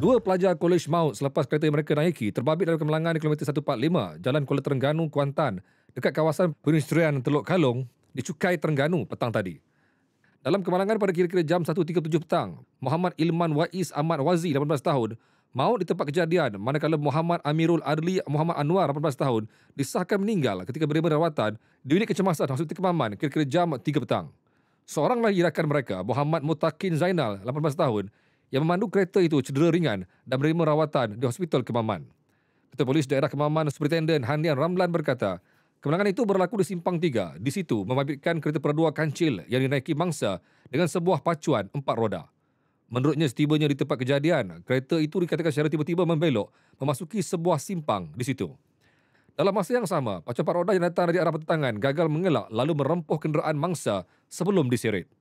Dua pelajar kolej maut selepas kereta mereka naiki terbabit dalam kemalangan di kilometer 145 Jalan Kuala Terengganu, Kuantan dekat kawasan penisterian Teluk Kalong di Cukai Terengganu petang tadi. Dalam kemalangan pada kira-kira jam 1.37 petang, Muhammad Ilman Waiz Ahmad Wazi, 18 tahun, maut di tempat kejadian manakala Muhammad Amirul Adli Muhammad Anwar, 18 tahun, disahkan meninggal ketika berima rawatan di unit kecemasan Hospital Kemaman kira-kira jam 3 petang. Seorang lagi rakan mereka, Muhammad Mutakin Zainal, 18 tahun, yang memandu kereta itu cedera ringan dan menerima rawatan di Hospital Kemaman. Ketua Polis Daerah Kemaman, Superintendent Handian Ramlan berkata, kemenangan itu berlaku di Simpang 3. Di situ memabitkan kereta perdua kancil yang dinaiki mangsa dengan sebuah pacuan empat roda. Menurutnya setibanya di tempat kejadian, kereta itu dikatakan secara tiba-tiba membelok memasuki sebuah simpang di situ. Dalam masa yang sama, pacuan empat roda yang datang dari arah pertentangan gagal mengelak lalu merempuh kenderaan mangsa sebelum disirit.